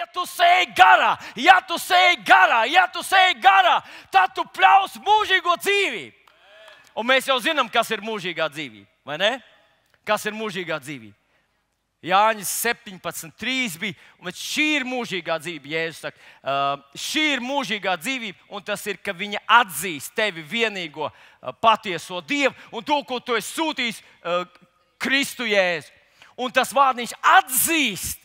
Ja tu sēji garā, ja tu sēji garā, ja tu sēji garā, tad tu pļaus mūžīgo dzīvību. Un mēs jau zinām, kas ir mūžīgā dzīvība, vai ne? Kas ir mūžīgā dzīvība? Jānis 17, 3 bija, un šī ir mūžīgā dzīvība. Jēzus saka, šī ir mūžīgā dzīvība, un tas ir, ka viņa atzīst tevi vienīgo patieso Dievu un to, ko tu esi sūtījis Kristu Jēzu. Un tas vārdiņš atzīst,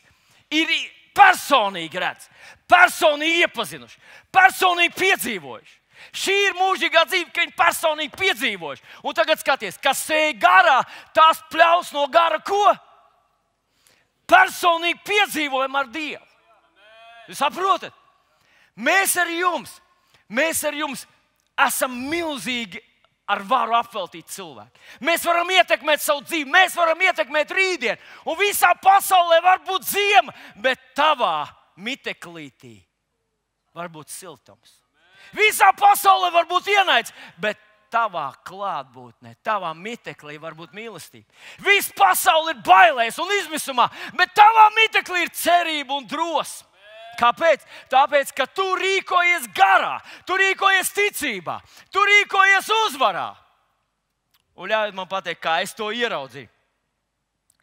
ir personīgi redz, personīgi iepazinuši, personīgi piedzīvojuši. Šī ir mūžīgā dzīve, ka viņi personīgi piedzīvojuši. Un tagad skaties, kas sēž garā, tās pļaus no gara ko? Personīgi piedzīvojam ar Dievu. Jūs saprotat? Mēs ar jums, mēs ar jums esam milzīgi ar varu apveltīt cilvēku. Mēs varam ietekmēt savu dzīvi, mēs varam ietekmēt rītdienu. Un visā pasaulē var būt ziema, bet tavā miteklītī var būt siltums. Visā pasaulē var būt ienaids, bet tavā klātbūtnē, tavā miteklī var būt mīlestība. Viss pasaule ir bailēs un izmisumā, bet tavā miteklī ir cerība un drosme. Kāpēc? Tāpēc, ka tu rīkojies garā, tu rīkojies ticībā, tu rīkojies uzvarā. Un ļaujiet man pateikt, kā es to ieraudzīju.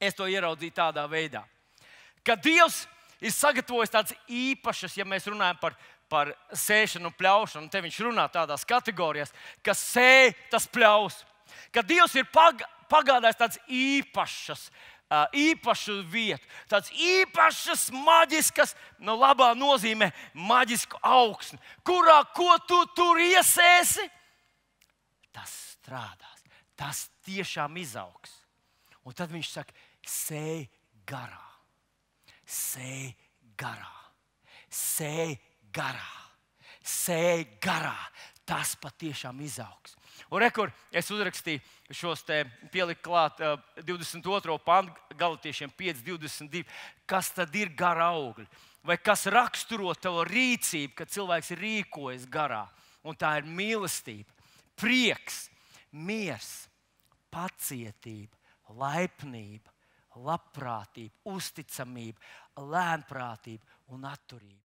Es to ieraudzīju tādā veidā, ka Dievs ir sagatavojis tādas īpašas, ja mēs runājam par, par sēšanu un pļaušanu, tad viņš runā tādās kategorijās, ka sēž tas pļaus. Ka Dievs ir pag, pagādājis tādas īpašas īpašu vietu, tādas īpašas, maģiskas, no nu, labā nozīmē, maģisku augsni, kurā ko tu tur iesēsi, tas strādās, tas tiešām izaugs. Un tad viņš saka, sēž garā, sēž garā, sēž garā, sēž garā tas patiešām izaugs. Un rekur, es uzrakstīju šos te pielikt klāt 22. Eh, pantu, galotiešiem 5.22. Kas tad ir gara augļi? Vai kas raksturo tavu rīcību, kad cilvēks rīkojas garā? Un tā ir mīlestība, prieks, miers, pacietība, laipnība, labprātība, uzticamība, lēnprātība un atturība.